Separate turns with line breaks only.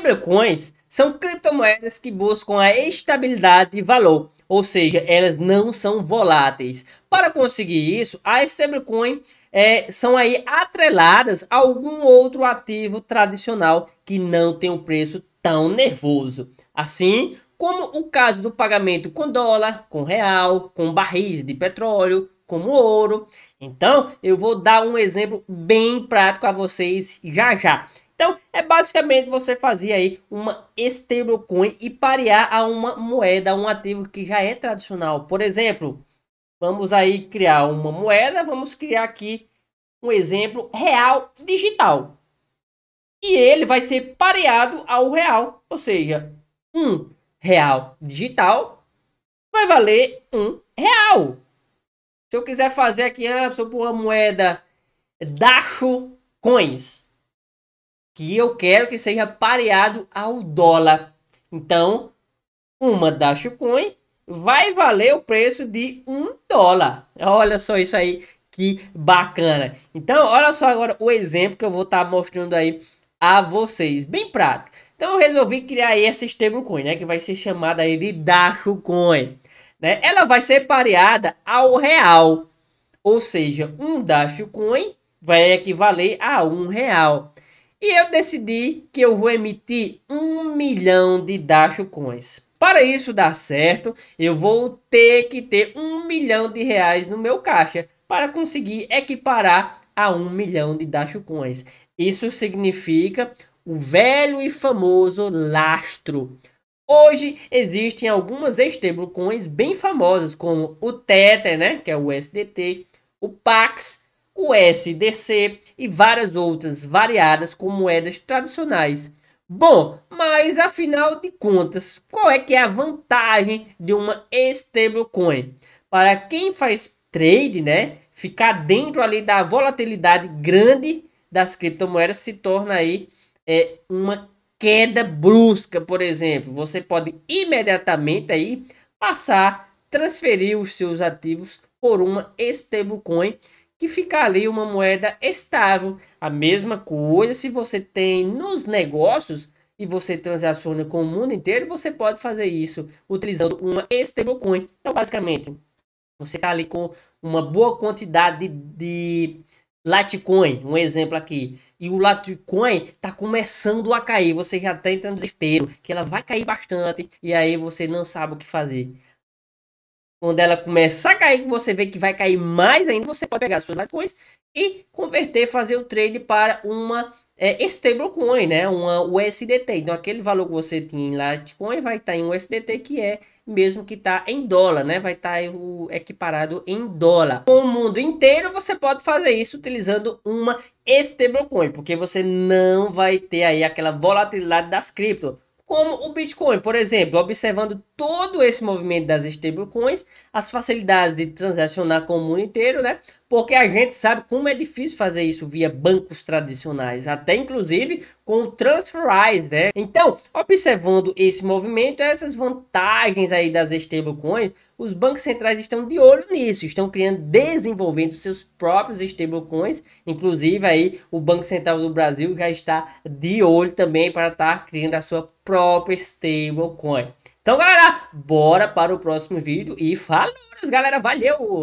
Stablecoins são criptomoedas que buscam a estabilidade de valor, ou seja, elas não são voláteis. Para conseguir isso, a stablecoin é, são aí atreladas a algum outro ativo tradicional que não tem um preço tão nervoso. Assim como o caso do pagamento com dólar, com real, com barris de petróleo, como ouro. Então, eu vou dar um exemplo bem prático a vocês já já. Então, é basicamente você fazer aí uma stablecoin e parear a uma moeda, um ativo que já é tradicional. Por exemplo, vamos aí criar uma moeda, vamos criar aqui um exemplo real digital. E ele vai ser pareado ao real, ou seja, um real digital vai valer um real. Se eu quiser fazer aqui, ah, sobre uma moeda Dasho Coins, que eu quero que seja pareado ao dólar. Então, uma Dashcoin vai valer o preço de um dólar. Olha só isso aí, que bacana. Então, olha só agora o exemplo que eu vou estar tá mostrando aí a vocês, bem prático. Então, eu resolvi criar aí essa stablecoin, né, que vai ser chamada aí de Dashcoin. Né? Ela vai ser pareada ao real, ou seja, um Dashcoin vai equivaler a um real. E eu decidi que eu vou emitir um milhão de Dacho Coins. Para isso dar certo, eu vou ter que ter um milhão de reais no meu caixa para conseguir equiparar a um milhão de Dacho Coins. Isso significa o velho e famoso lastro. Hoje existem algumas stablecoins bem famosas, como o Tether, né, que é o USDT, o Pax, o SDC e várias outras variadas com moedas tradicionais. Bom, mas afinal de contas, qual é que é a vantagem de uma stablecoin? Para quem faz trade, né, ficar dentro ali da volatilidade grande das criptomoedas se torna aí é, uma queda brusca, por exemplo. Você pode imediatamente aí passar, transferir os seus ativos por uma stablecoin que ficar ali uma moeda estável. A mesma coisa se você tem nos negócios e você transaciona com o mundo inteiro, você pode fazer isso utilizando uma stablecoin. Então, basicamente, você está ali com uma boa quantidade de, de Litecoin, um exemplo aqui, e o Litecoin está começando a cair, você já está entrando no desespero, que ela vai cair bastante, e aí você não sabe o que fazer. Quando ela começar a cair, você vê que vai cair mais ainda, você pode pegar suas altcoins e converter, fazer o trade para uma é, stablecoin, né? Uma USDT. Então, aquele valor que você tinha em Litecoin vai estar em USDT, que é mesmo que está em dólar, né? Vai estar tá equiparado em dólar. Com o mundo inteiro, você pode fazer isso utilizando uma stablecoin, porque você não vai ter aí aquela volatilidade das cripto como o Bitcoin, por exemplo, observando todo esse movimento das stablecoins, as facilidades de transacionar com o mundo inteiro, né? Porque a gente sabe como é difícil fazer isso via bancos tradicionais. Até inclusive com o né? Então, observando esse movimento, essas vantagens aí das stablecoins, os bancos centrais estão de olho nisso, estão criando, desenvolvendo seus próprios stablecoins, inclusive aí o Banco Central do Brasil já está de olho também para estar tá criando a sua própria stablecoin. Então, galera, bora para o próximo vídeo e falou, galera, valeu!